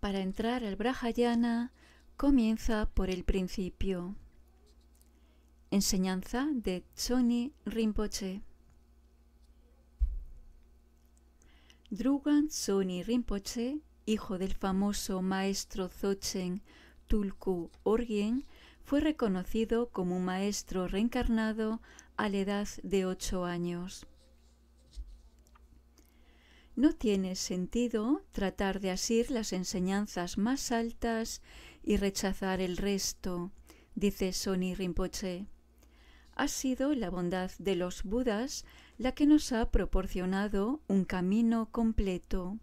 para entrar al Brahayana comienza por el principio. Enseñanza de Choni Rinpoche. Drugan Sony Rinpoche, hijo del famoso maestro Zochen Tulku Orgyen, fue reconocido como un maestro reencarnado a la edad de ocho años. No tiene sentido tratar de asir las enseñanzas más altas y rechazar el resto, dice Soni Rinpoche. Ha sido la bondad de los Budas la que nos ha proporcionado un camino completo,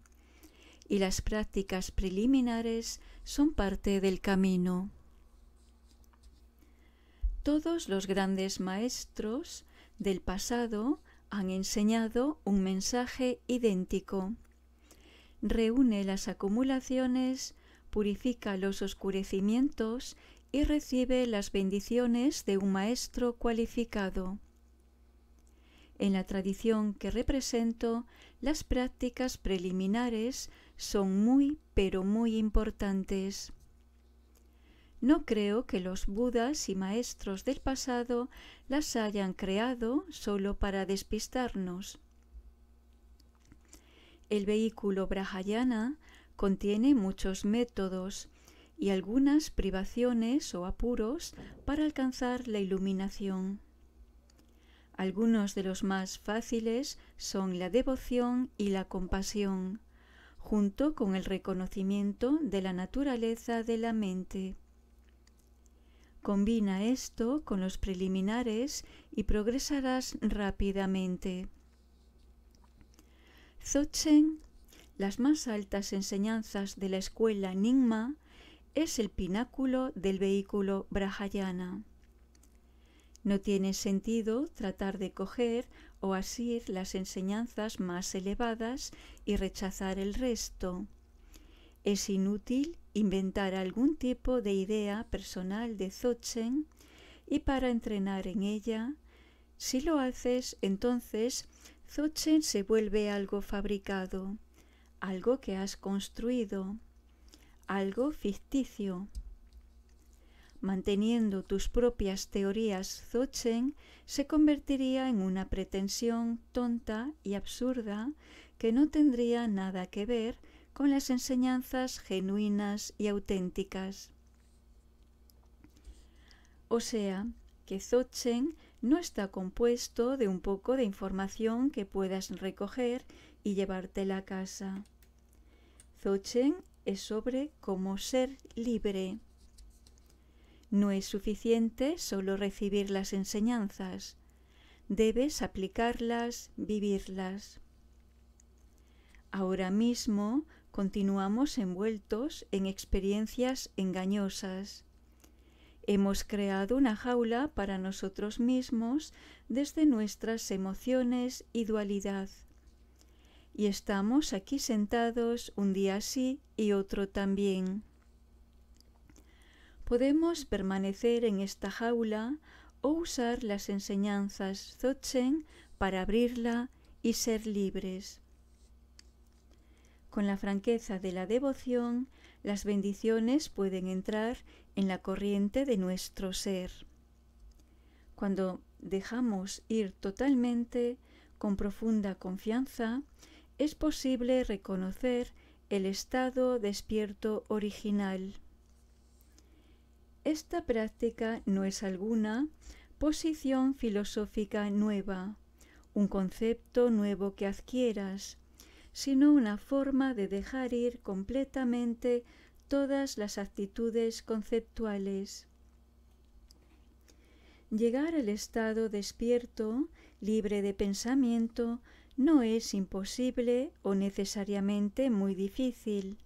y las prácticas preliminares son parte del camino. Todos los grandes maestros del pasado han enseñado un mensaje idéntico. Reúne las acumulaciones, purifica los oscurecimientos y recibe las bendiciones de un maestro cualificado. En la tradición que represento, las prácticas preliminares son muy pero muy importantes. No creo que los budas y maestros del pasado las hayan creado solo para despistarnos. El vehículo Brahayana contiene muchos métodos y algunas privaciones o apuros para alcanzar la iluminación. Algunos de los más fáciles son la devoción y la compasión, junto con el reconocimiento de la naturaleza de la mente. Combina esto con los preliminares y progresarás rápidamente. Zochen, las más altas enseñanzas de la escuela Nyingma, es el pináculo del vehículo Brahayana. No tiene sentido tratar de coger o asir las enseñanzas más elevadas y rechazar el resto. Es inútil inventar algún tipo de idea personal de Zochen y para entrenar en ella, si lo haces, entonces Zochen se vuelve algo fabricado, algo que has construido, algo ficticio. Manteniendo tus propias teorías Zochen se convertiría en una pretensión tonta y absurda que no tendría nada que ver con las enseñanzas genuinas y auténticas. O sea, que Zochen no está compuesto de un poco de información que puedas recoger y llevártela a casa. Zochen es sobre cómo ser libre. No es suficiente solo recibir las enseñanzas. Debes aplicarlas, vivirlas. Ahora mismo continuamos envueltos en experiencias engañosas. Hemos creado una jaula para nosotros mismos desde nuestras emociones y dualidad. Y estamos aquí sentados un día así y otro también. Podemos permanecer en esta jaula o usar las enseñanzas zochen para abrirla y ser libres. Con la franqueza de la devoción, las bendiciones pueden entrar en la corriente de nuestro ser. Cuando dejamos ir totalmente, con profunda confianza, es posible reconocer el estado despierto original. Esta práctica no es alguna posición filosófica nueva, un concepto nuevo que adquieras, sino una forma de dejar ir completamente todas las actitudes conceptuales. Llegar al estado despierto, libre de pensamiento, no es imposible o necesariamente muy difícil.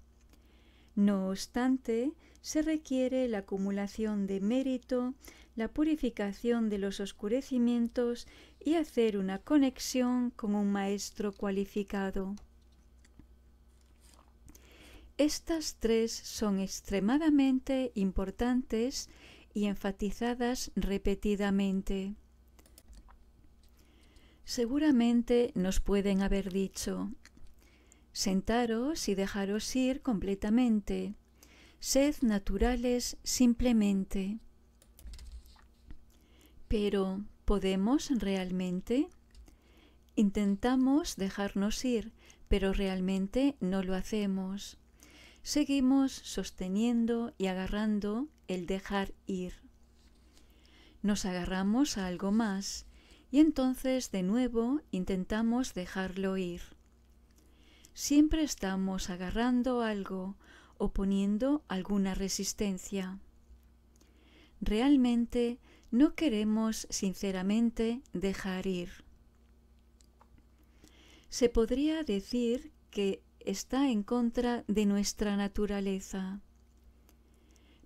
No obstante, se requiere la acumulación de mérito, la purificación de los oscurecimientos y hacer una conexión con un maestro cualificado. Estas tres son extremadamente importantes y enfatizadas repetidamente. Seguramente nos pueden haber dicho, sentaros y dejaros ir completamente, sed naturales simplemente. Pero, ¿podemos realmente? Intentamos dejarnos ir, pero realmente no lo hacemos seguimos sosteniendo y agarrando el dejar ir. Nos agarramos a algo más y entonces de nuevo intentamos dejarlo ir. Siempre estamos agarrando algo o poniendo alguna resistencia. Realmente no queremos sinceramente dejar ir. Se podría decir que está en contra de nuestra naturaleza.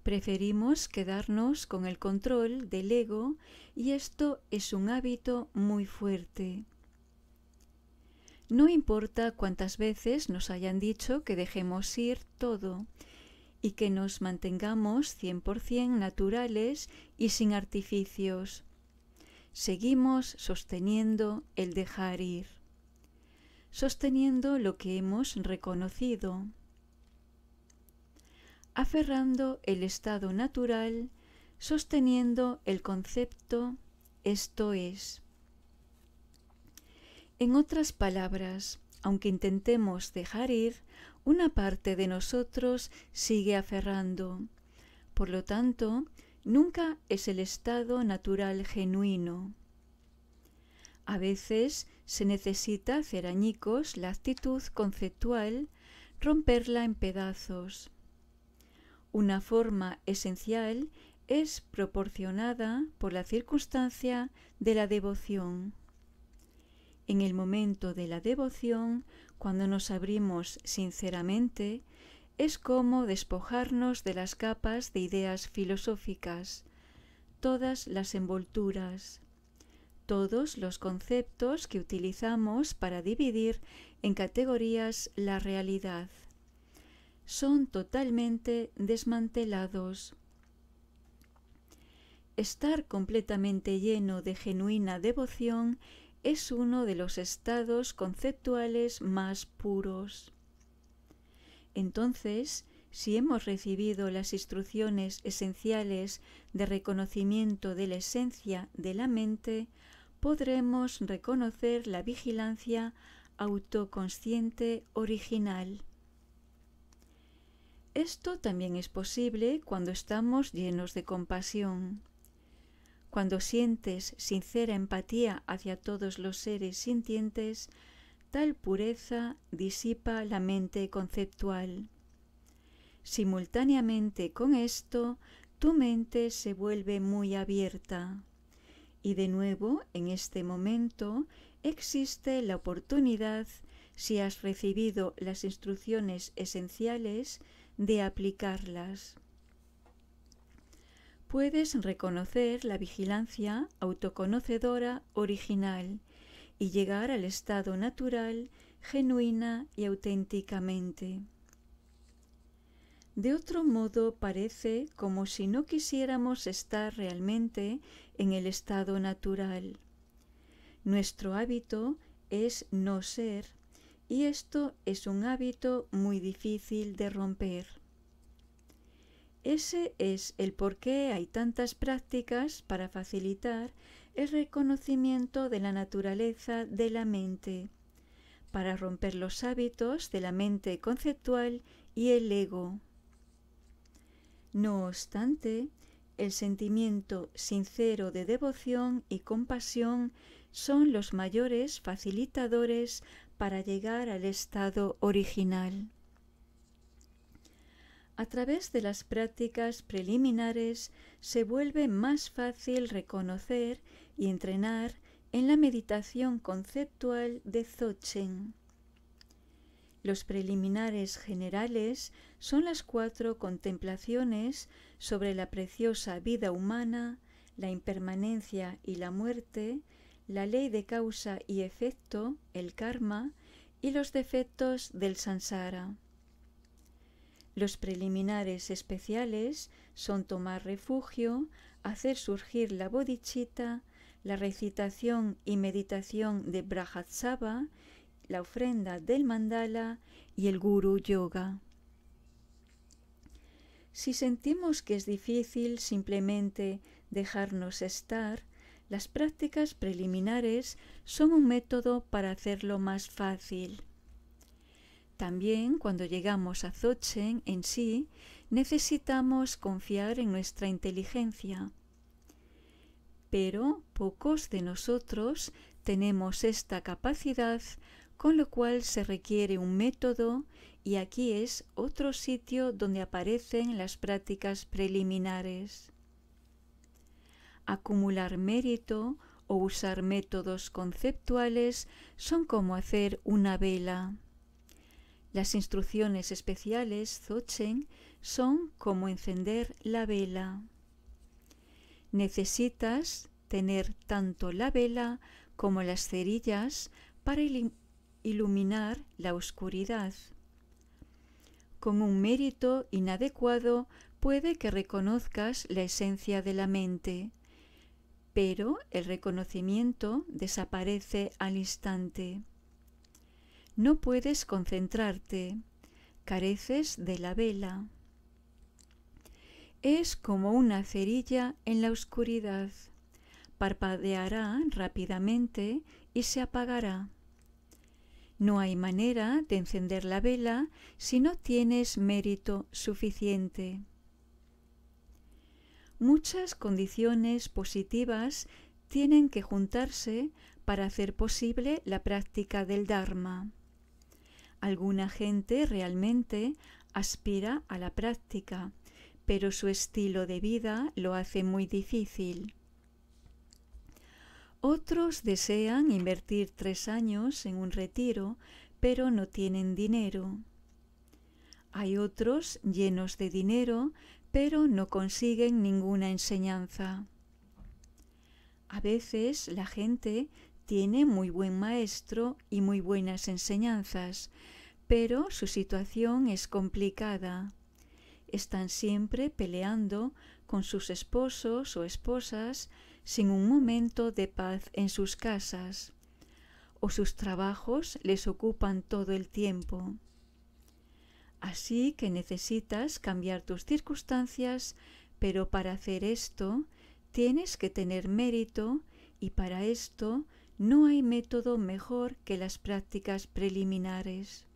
Preferimos quedarnos con el control del ego y esto es un hábito muy fuerte. No importa cuántas veces nos hayan dicho que dejemos ir todo y que nos mantengamos 100% naturales y sin artificios. Seguimos sosteniendo el dejar ir sosteniendo lo que hemos reconocido, aferrando el estado natural, sosteniendo el concepto, esto es. En otras palabras, aunque intentemos dejar ir, una parte de nosotros sigue aferrando. Por lo tanto, nunca es el estado natural genuino. A veces se necesita hacer añicos la actitud conceptual, romperla en pedazos. Una forma esencial es proporcionada por la circunstancia de la devoción. En el momento de la devoción, cuando nos abrimos sinceramente, es como despojarnos de las capas de ideas filosóficas, todas las envolturas todos los conceptos que utilizamos para dividir en categorías la realidad. Son totalmente desmantelados. Estar completamente lleno de genuina devoción es uno de los estados conceptuales más puros. Entonces, si hemos recibido las instrucciones esenciales de reconocimiento de la esencia de la mente, podremos reconocer la vigilancia autoconsciente original. Esto también es posible cuando estamos llenos de compasión. Cuando sientes sincera empatía hacia todos los seres sintientes, tal pureza disipa la mente conceptual. Simultáneamente con esto, tu mente se vuelve muy abierta. Y de nuevo, en este momento, existe la oportunidad, si has recibido las instrucciones esenciales, de aplicarlas. Puedes reconocer la vigilancia autoconocedora original y llegar al estado natural, genuina y auténticamente. De otro modo parece como si no quisiéramos estar realmente en el estado natural. Nuestro hábito es no ser y esto es un hábito muy difícil de romper. Ese es el por qué hay tantas prácticas para facilitar el reconocimiento de la naturaleza de la mente, para romper los hábitos de la mente conceptual y el ego. No obstante, el sentimiento sincero de devoción y compasión son los mayores facilitadores para llegar al estado original. A través de las prácticas preliminares se vuelve más fácil reconocer y entrenar en la meditación conceptual de Dzogchen. Los preliminares generales son las cuatro contemplaciones sobre la preciosa vida humana, la impermanencia y la muerte, la ley de causa y efecto, el karma, y los defectos del sansara. Los preliminares especiales son tomar refugio, hacer surgir la bodhicitta, la recitación y meditación de Brahatsaba, la ofrenda del mandala y el guru yoga. Si sentimos que es difícil simplemente dejarnos estar, las prácticas preliminares son un método para hacerlo más fácil. También cuando llegamos a zochen en sí, necesitamos confiar en nuestra inteligencia. Pero pocos de nosotros tenemos esta capacidad con lo cual se requiere un método y aquí es otro sitio donde aparecen las prácticas preliminares. Acumular mérito o usar métodos conceptuales son como hacer una vela. Las instrucciones especiales Zochen son como encender la vela. Necesitas tener tanto la vela como las cerillas para, el iluminar la oscuridad. Con un mérito inadecuado puede que reconozcas la esencia de la mente, pero el reconocimiento desaparece al instante. No puedes concentrarte, careces de la vela. Es como una cerilla en la oscuridad. Parpadeará rápidamente y se apagará. No hay manera de encender la vela si no tienes mérito suficiente. Muchas condiciones positivas tienen que juntarse para hacer posible la práctica del Dharma. Alguna gente realmente aspira a la práctica, pero su estilo de vida lo hace muy difícil. Otros desean invertir tres años en un retiro, pero no tienen dinero. Hay otros llenos de dinero, pero no consiguen ninguna enseñanza. A veces la gente tiene muy buen maestro y muy buenas enseñanzas, pero su situación es complicada. Están siempre peleando con sus esposos o esposas, sin un momento de paz en sus casas, o sus trabajos les ocupan todo el tiempo. Así que necesitas cambiar tus circunstancias, pero para hacer esto tienes que tener mérito y para esto no hay método mejor que las prácticas preliminares.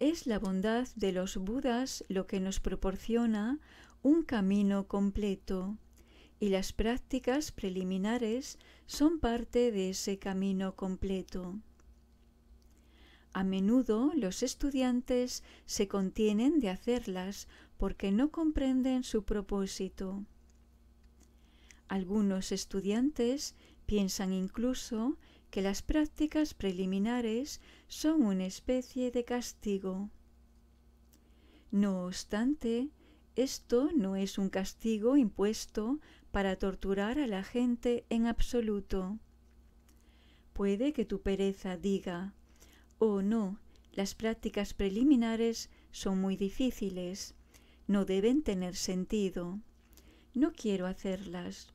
Es la bondad de los Budas lo que nos proporciona un camino completo y las prácticas preliminares son parte de ese camino completo. A menudo los estudiantes se contienen de hacerlas porque no comprenden su propósito. Algunos estudiantes piensan incluso que las prácticas preliminares son una especie de castigo. No obstante, esto no es un castigo impuesto para torturar a la gente en absoluto. Puede que tu pereza diga, oh no, las prácticas preliminares son muy difíciles, no deben tener sentido, no quiero hacerlas.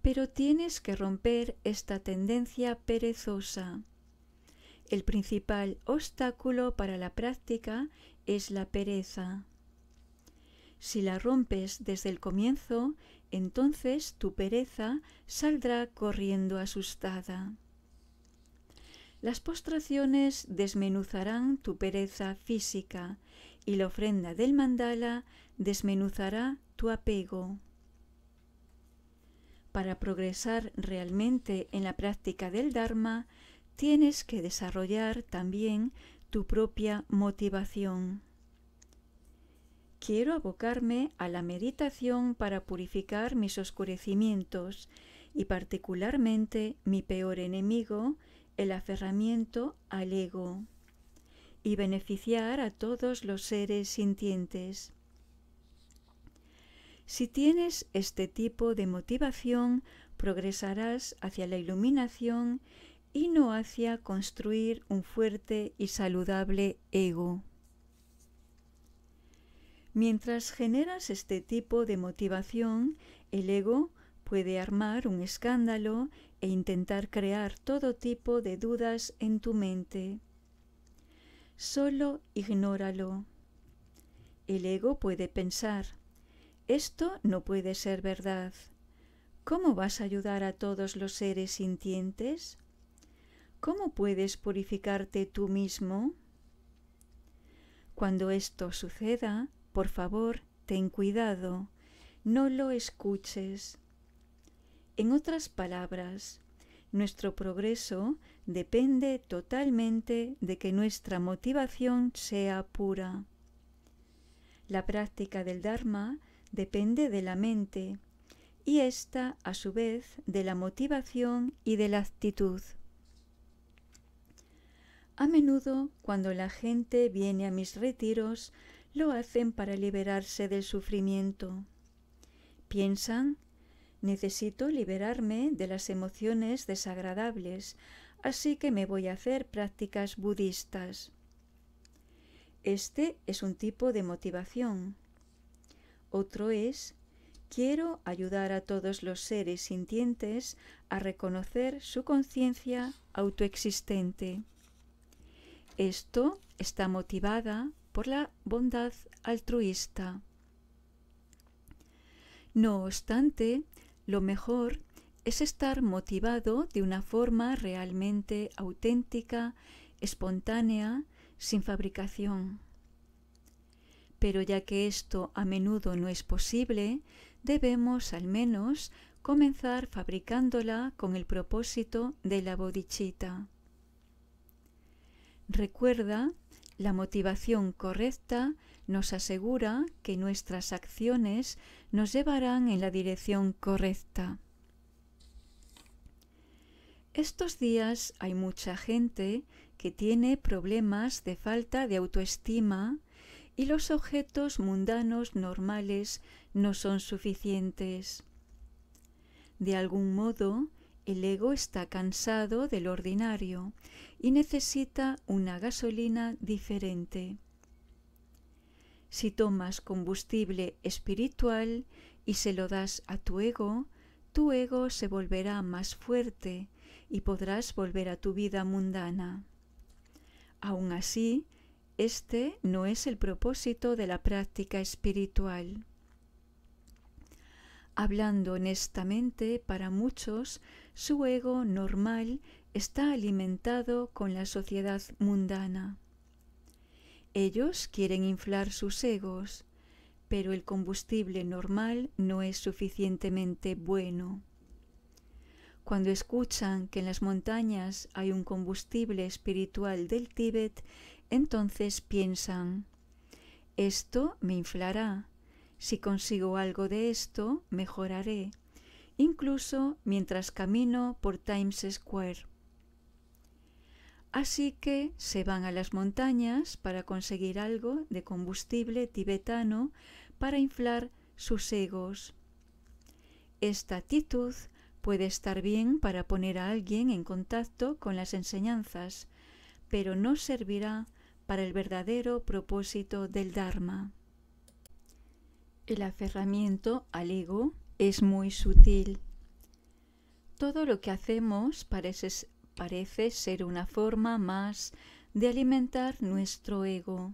Pero tienes que romper esta tendencia perezosa. El principal obstáculo para la práctica es la pereza. Si la rompes desde el comienzo, entonces tu pereza saldrá corriendo asustada. Las postraciones desmenuzarán tu pereza física y la ofrenda del mandala desmenuzará tu apego. Para progresar realmente en la práctica del Dharma, tienes que desarrollar también tu propia motivación quiero abocarme a la meditación para purificar mis oscurecimientos y particularmente mi peor enemigo, el aferramiento al ego, y beneficiar a todos los seres sintientes. Si tienes este tipo de motivación, progresarás hacia la iluminación y no hacia construir un fuerte y saludable ego. Mientras generas este tipo de motivación, el ego puede armar un escándalo e intentar crear todo tipo de dudas en tu mente. Solo ignóralo. El ego puede pensar, esto no puede ser verdad. ¿Cómo vas a ayudar a todos los seres sintientes? ¿Cómo puedes purificarte tú mismo? Cuando esto suceda, por favor, ten cuidado, no lo escuches. En otras palabras, nuestro progreso depende totalmente de que nuestra motivación sea pura. La práctica del Dharma depende de la mente y esta, a su vez de la motivación y de la actitud. A menudo cuando la gente viene a mis retiros lo hacen para liberarse del sufrimiento. Piensan, necesito liberarme de las emociones desagradables, así que me voy a hacer prácticas budistas. Este es un tipo de motivación. Otro es, quiero ayudar a todos los seres sintientes a reconocer su conciencia autoexistente. Esto está motivada por la bondad altruista. No obstante, lo mejor es estar motivado de una forma realmente auténtica, espontánea, sin fabricación. Pero ya que esto a menudo no es posible, debemos al menos comenzar fabricándola con el propósito de la bodichita. Recuerda la motivación correcta nos asegura que nuestras acciones nos llevarán en la dirección correcta. Estos días hay mucha gente que tiene problemas de falta de autoestima y los objetos mundanos normales no son suficientes. De algún modo, el ego está cansado del ordinario y necesita una gasolina diferente. Si tomas combustible espiritual y se lo das a tu ego, tu ego se volverá más fuerte y podrás volver a tu vida mundana. Aun así, este no es el propósito de la práctica espiritual. Hablando honestamente, para muchos su ego normal está alimentado con la sociedad mundana. Ellos quieren inflar sus egos, pero el combustible normal no es suficientemente bueno. Cuando escuchan que en las montañas hay un combustible espiritual del Tíbet, entonces piensan, esto me inflará, si consigo algo de esto, mejoraré incluso mientras camino por Times Square. Así que se van a las montañas para conseguir algo de combustible tibetano para inflar sus egos. Esta actitud puede estar bien para poner a alguien en contacto con las enseñanzas, pero no servirá para el verdadero propósito del Dharma. El aferramiento al ego es muy sutil. Todo lo que hacemos parece, parece ser una forma más de alimentar nuestro ego.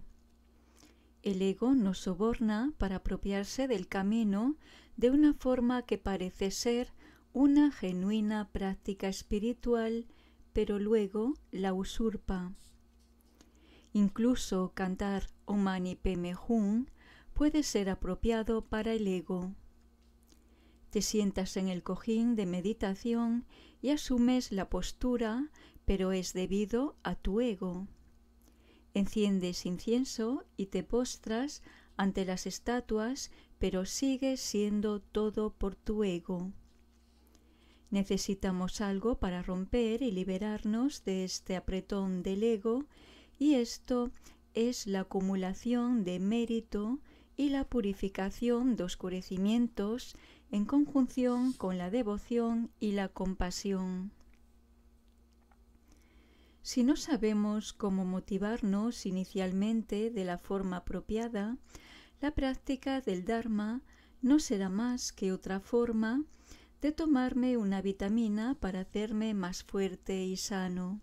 El ego nos soborna para apropiarse del camino de una forma que parece ser una genuina práctica espiritual, pero luego la usurpa. Incluso cantar Omani Hum puede ser apropiado para el ego. Te sientas en el cojín de meditación y asumes la postura, pero es debido a tu ego. Enciendes incienso y te postras ante las estatuas, pero sigues siendo todo por tu ego. Necesitamos algo para romper y liberarnos de este apretón del ego y esto es la acumulación de mérito y la purificación de oscurecimientos en conjunción con la devoción y la compasión. Si no sabemos cómo motivarnos inicialmente de la forma apropiada, la práctica del Dharma no será más que otra forma de tomarme una vitamina para hacerme más fuerte y sano.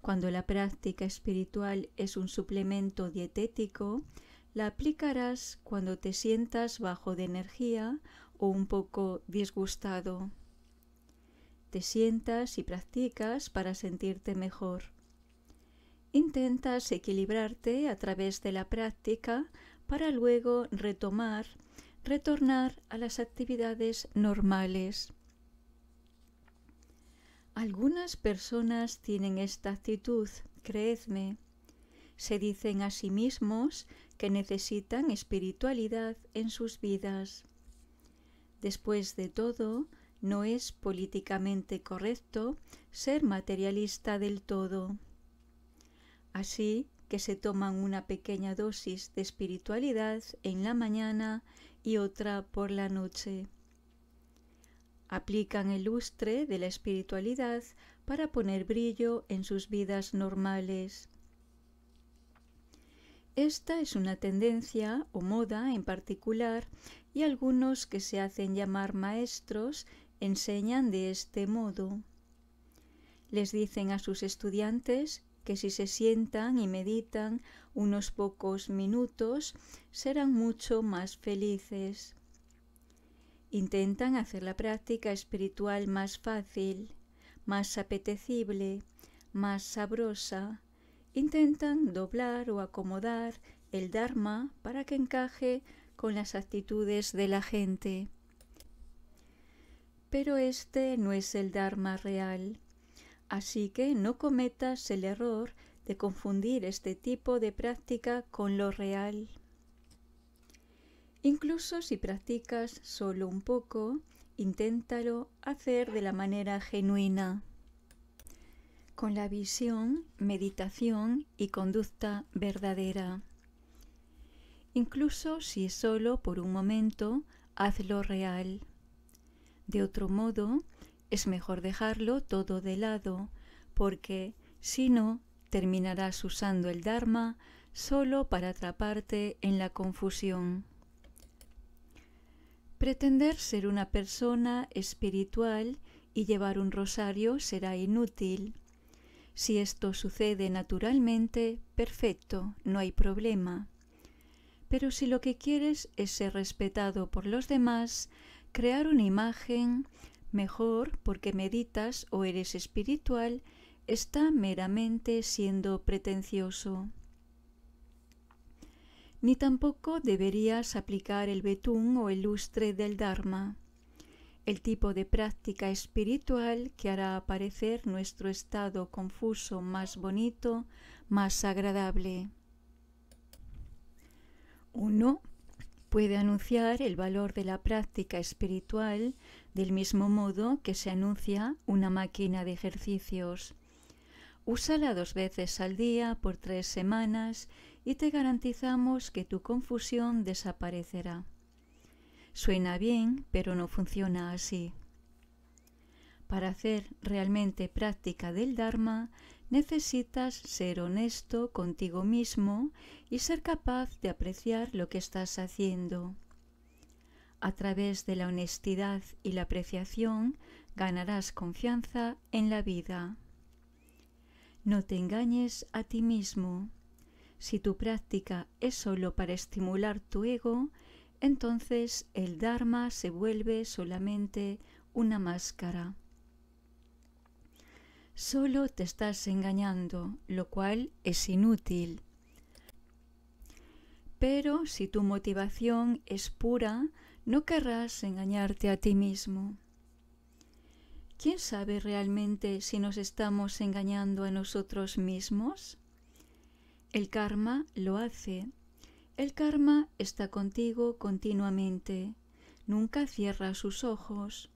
Cuando la práctica espiritual es un suplemento dietético, la aplicarás cuando te sientas bajo de energía o un poco disgustado. Te sientas y practicas para sentirte mejor. Intentas equilibrarte a través de la práctica para luego retomar, retornar a las actividades normales. Algunas personas tienen esta actitud, creedme. Se dicen a sí mismos que necesitan espiritualidad en sus vidas. Después de todo, no es políticamente correcto ser materialista del todo. Así que se toman una pequeña dosis de espiritualidad en la mañana y otra por la noche. Aplican el lustre de la espiritualidad para poner brillo en sus vidas normales. Esta es una tendencia o moda en particular y algunos que se hacen llamar maestros enseñan de este modo. Les dicen a sus estudiantes que si se sientan y meditan unos pocos minutos serán mucho más felices. Intentan hacer la práctica espiritual más fácil, más apetecible, más sabrosa, intentan doblar o acomodar el Dharma para que encaje con las actitudes de la gente. Pero este no es el Dharma real, así que no cometas el error de confundir este tipo de práctica con lo real. Incluso si practicas solo un poco, inténtalo hacer de la manera genuina con la visión, meditación y conducta verdadera. Incluso si es solo por un momento, hazlo real. De otro modo, es mejor dejarlo todo de lado, porque si no, terminarás usando el Dharma solo para atraparte en la confusión. Pretender ser una persona espiritual y llevar un rosario será inútil, si esto sucede naturalmente, perfecto, no hay problema. Pero si lo que quieres es ser respetado por los demás, crear una imagen, mejor porque meditas o eres espiritual, está meramente siendo pretencioso. Ni tampoco deberías aplicar el betún o el lustre del Dharma el tipo de práctica espiritual que hará aparecer nuestro estado confuso más bonito, más agradable. Uno puede anunciar el valor de la práctica espiritual del mismo modo que se anuncia una máquina de ejercicios. Úsala dos veces al día por tres semanas y te garantizamos que tu confusión desaparecerá. Suena bien, pero no funciona así. Para hacer realmente práctica del Dharma, necesitas ser honesto contigo mismo y ser capaz de apreciar lo que estás haciendo. A través de la honestidad y la apreciación ganarás confianza en la vida. No te engañes a ti mismo. Si tu práctica es solo para estimular tu ego, entonces el Dharma se vuelve solamente una máscara. Solo te estás engañando, lo cual es inútil. Pero si tu motivación es pura, no querrás engañarte a ti mismo. ¿Quién sabe realmente si nos estamos engañando a nosotros mismos? El karma lo hace el karma está contigo continuamente, nunca cierra sus ojos.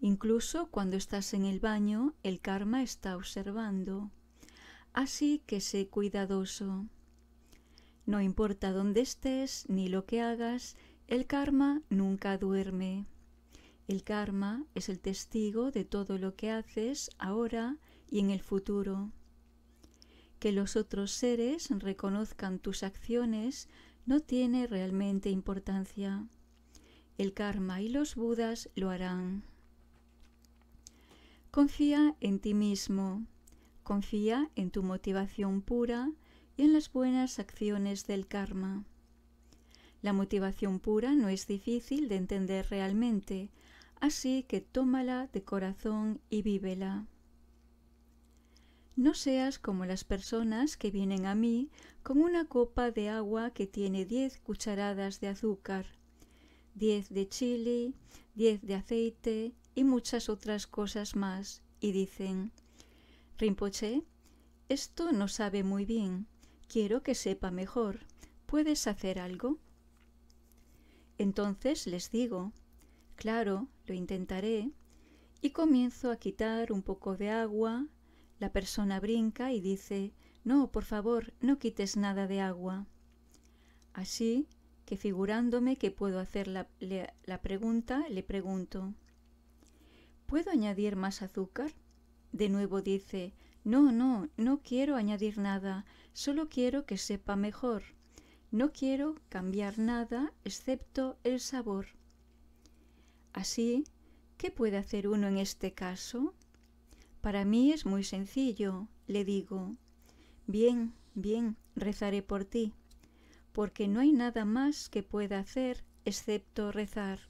Incluso cuando estás en el baño, el karma está observando. Así que sé cuidadoso. No importa dónde estés ni lo que hagas, el karma nunca duerme. El karma es el testigo de todo lo que haces ahora y en el futuro que los otros seres reconozcan tus acciones no tiene realmente importancia. El karma y los budas lo harán. Confía en ti mismo, confía en tu motivación pura y en las buenas acciones del karma. La motivación pura no es difícil de entender realmente, así que tómala de corazón y vívela. No seas como las personas que vienen a mí con una copa de agua que tiene diez cucharadas de azúcar, diez de chile, diez de aceite y muchas otras cosas más, y dicen, Rinpoche, esto no sabe muy bien, quiero que sepa mejor, ¿puedes hacer algo? Entonces les digo, claro, lo intentaré, y comienzo a quitar un poco de agua, la persona brinca y dice, no, por favor, no quites nada de agua. Así que figurándome que puedo hacer la, la pregunta, le pregunto, ¿puedo añadir más azúcar? De nuevo dice, no, no, no quiero añadir nada, solo quiero que sepa mejor. No quiero cambiar nada excepto el sabor. Así, ¿qué puede hacer uno en este caso? Para mí es muy sencillo, le digo. Bien, bien, rezaré por ti, porque no hay nada más que pueda hacer excepto rezar.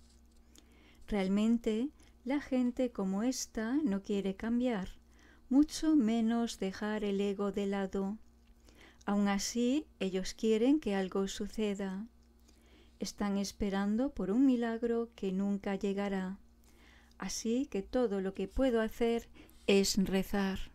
Realmente, la gente como esta no quiere cambiar, mucho menos dejar el ego de lado. Aun así, ellos quieren que algo suceda. Están esperando por un milagro que nunca llegará. Así que todo lo que puedo hacer es rezar.